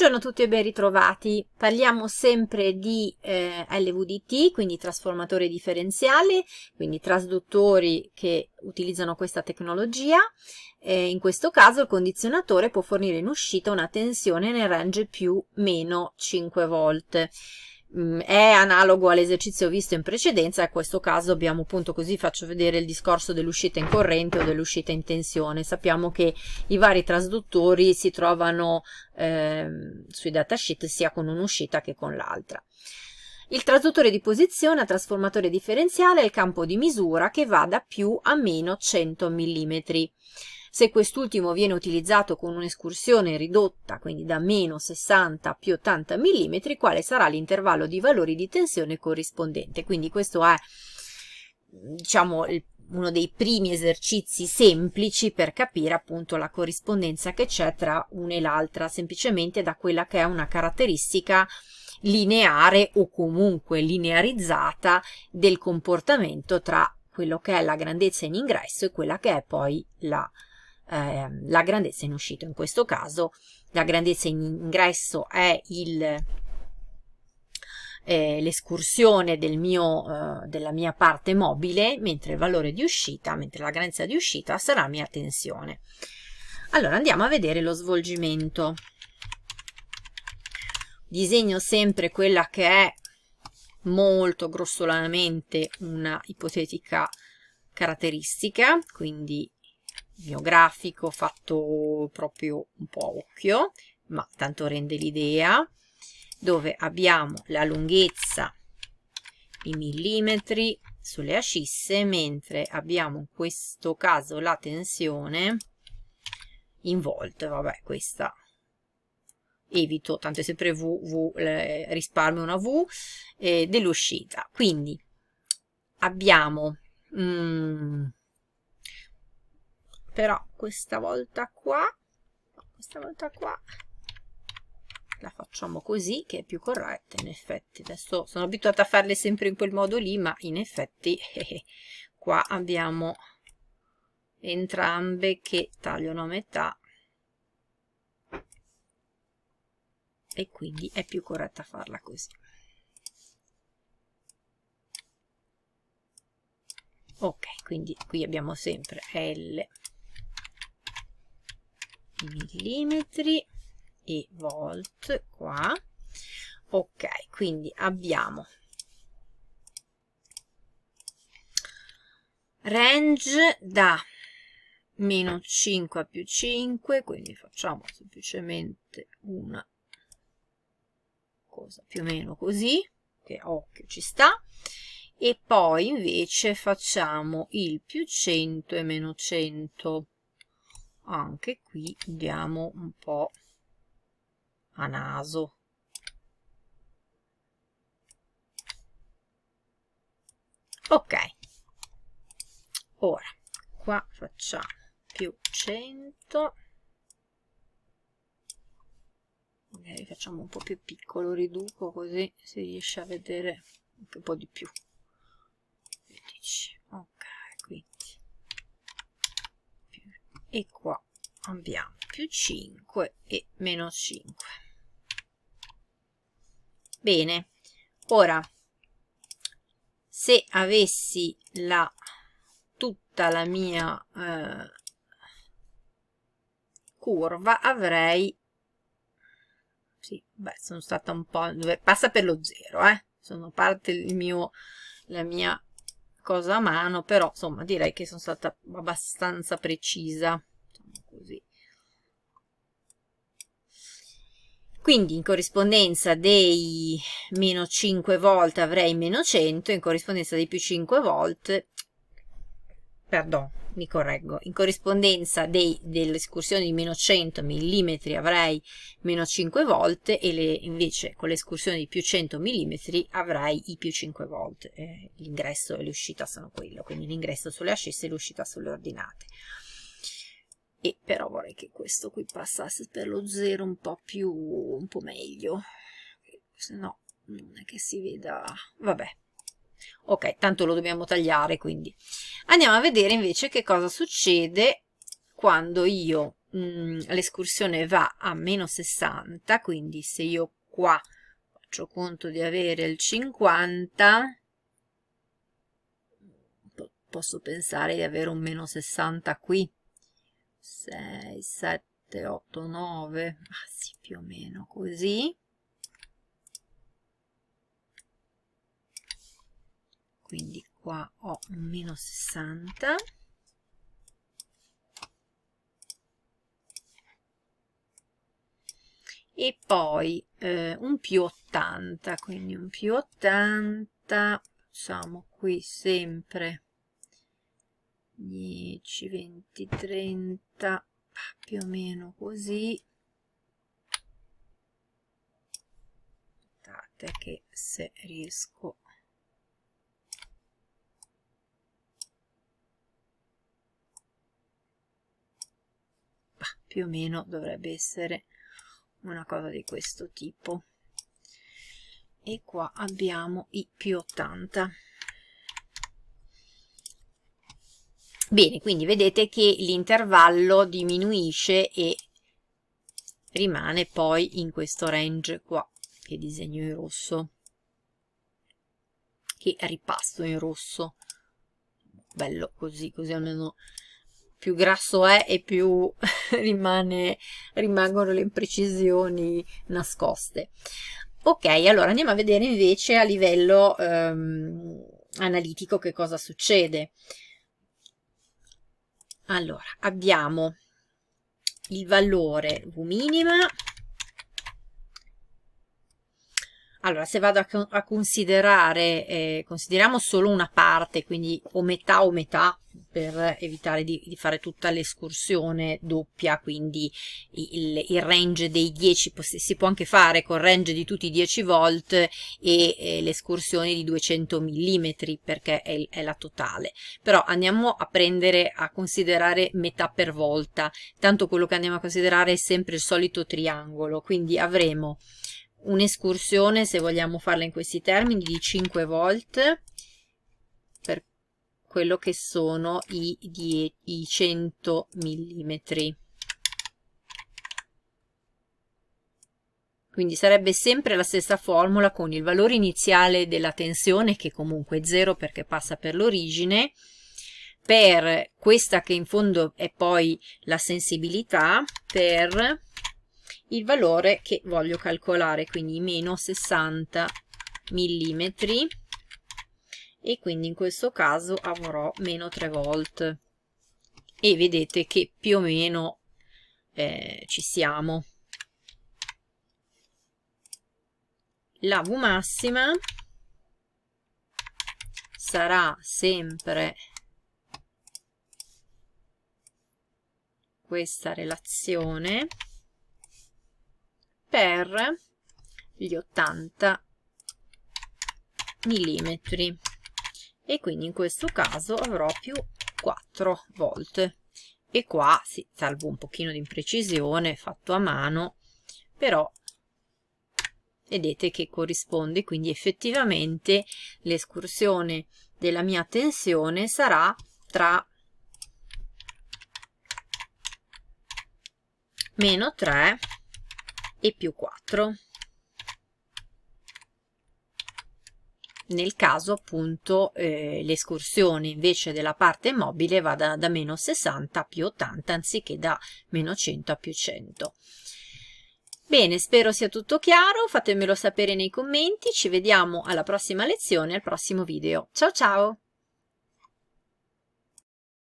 Buongiorno a tutti e ben ritrovati. Parliamo sempre di eh, LVDT, quindi trasformatore differenziale, quindi trasduttori che utilizzano questa tecnologia. Eh, in questo caso il condizionatore può fornire in uscita una tensione nel range più meno 5 volt. Mm, è analogo all'esercizio visto in precedenza, in questo caso abbiamo appunto così faccio vedere il discorso dell'uscita in corrente o dell'uscita in tensione. Sappiamo che i vari trasduttori si trovano eh, sui datasheet sia con un'uscita che con l'altra. Il trasduttore di posizione a trasformatore differenziale è il campo di misura che va da più a meno 100 mm. Se quest'ultimo viene utilizzato con un'escursione ridotta, quindi da meno 60 più 80 mm, quale sarà l'intervallo di valori di tensione corrispondente. Quindi questo è diciamo, uno dei primi esercizi semplici per capire appunto la corrispondenza che c'è tra una e l'altra, semplicemente da quella che è una caratteristica lineare o comunque linearizzata del comportamento tra quello che è la grandezza in ingresso e quella che è poi la grandezza eh, la grandezza in uscita. In questo caso la grandezza in ingresso è il eh, l'escursione del eh, della mia parte mobile, mentre il valore di uscita, mentre la grandezza di uscita sarà mia tensione. Allora andiamo a vedere lo svolgimento. Disegno sempre quella che è molto grossolanamente una ipotetica caratteristica, quindi mio grafico fatto proprio un po' a occhio, ma tanto rende l'idea, dove abbiamo la lunghezza in millimetri sulle ascisse, mentre abbiamo in questo caso la tensione in volt, vabbè questa evito, tanto è sempre V, v risparmio una V, eh, dell'uscita. Quindi abbiamo... Mm, però questa volta qua questa volta qua la facciamo così che è più corretta in effetti adesso sono abituata a farle sempre in quel modo lì ma in effetti eh, qua abbiamo entrambe che tagliano a metà e quindi è più corretta farla così ok quindi qui abbiamo sempre L millimetri e volt qua ok quindi abbiamo range da meno 5 a più 5 quindi facciamo semplicemente una cosa più o meno così che occhio ci sta e poi invece facciamo il più 100 e meno 100 anche qui diamo un po' a naso ok ora qua facciamo più 100 magari facciamo un po' più piccolo riduco così si riesce a vedere un po' di più 15 ok e qua abbiamo più 5 e meno 5 bene ora se avessi la tutta la mia eh, curva avrei sì, beh, sono stata un po' dove passa per lo zero, eh? Sono parte il mio, la mia qualcosa a mano, però insomma direi che sono stata abbastanza precisa. Diciamo così. Quindi in corrispondenza dei meno 5 volt avrei meno 100, in corrispondenza dei più 5 volt perdon, mi correggo, in corrispondenza dei, dell'escursione di meno 100 mm avrei meno 5 volte e le, invece con l'escursione di più 100 mm avrei i più 5 volte. Eh, l'ingresso e l'uscita sono quello, quindi l'ingresso sulle ascesse e l'uscita sulle ordinate. E però vorrei che questo qui passasse per lo 0 un po' più, un po' meglio, se no non è che si veda, vabbè ok tanto lo dobbiamo tagliare quindi andiamo a vedere invece che cosa succede quando io mm, l'escursione va a meno 60 quindi se io qua faccio conto di avere il 50 posso pensare di avere un meno 60 qui 6, 7, 8, 9 ah sì, più o meno così quindi qua ho un meno 60 e poi eh, un più 80 quindi un più 80 siamo qui sempre 10 20 30 più o meno così guardate che se riesco a più o meno dovrebbe essere una cosa di questo tipo e qua abbiamo i più 80 bene quindi vedete che l'intervallo diminuisce e rimane poi in questo range qua che disegno in rosso che ripasto in rosso bello così così almeno più grasso è e più rimane, rimangono le imprecisioni nascoste. Ok, allora andiamo a vedere invece a livello ehm, analitico che cosa succede. Allora, abbiamo il valore V minima Allora, se vado a, a considerare, eh, consideriamo solo una parte, quindi o metà o metà, per evitare di, di fare tutta l'escursione doppia, quindi il, il, range dei 10, si può anche fare con range di tutti i 10 volt e eh, l'escursione di 200 mm, perché è, è, la totale. Però andiamo a prendere, a considerare metà per volta, tanto quello che andiamo a considerare è sempre il solito triangolo, quindi avremo un'escursione, se vogliamo farla in questi termini, di 5 volt per quello che sono i, die, i 100 mm. Quindi sarebbe sempre la stessa formula con il valore iniziale della tensione, che comunque è 0 perché passa per l'origine, per questa che in fondo è poi la sensibilità, per il valore che voglio calcolare, quindi meno 60 mm e quindi in questo caso avrò meno 3 volt e vedete che più o meno eh, ci siamo. La V massima sarà sempre questa relazione per gli 80 mm e quindi in questo caso avrò più 4 volte e qua sì, salvo un pochino di imprecisione fatto a mano però vedete che corrisponde quindi effettivamente l'escursione della mia tensione sarà tra meno 3 e più 4 nel caso appunto eh, l'escursione invece della parte mobile vada da meno 60 a più 80 anziché da meno 100 a più 100. Bene, spero sia tutto chiaro, fatemelo sapere nei commenti, ci vediamo alla prossima lezione, al prossimo video. Ciao ciao!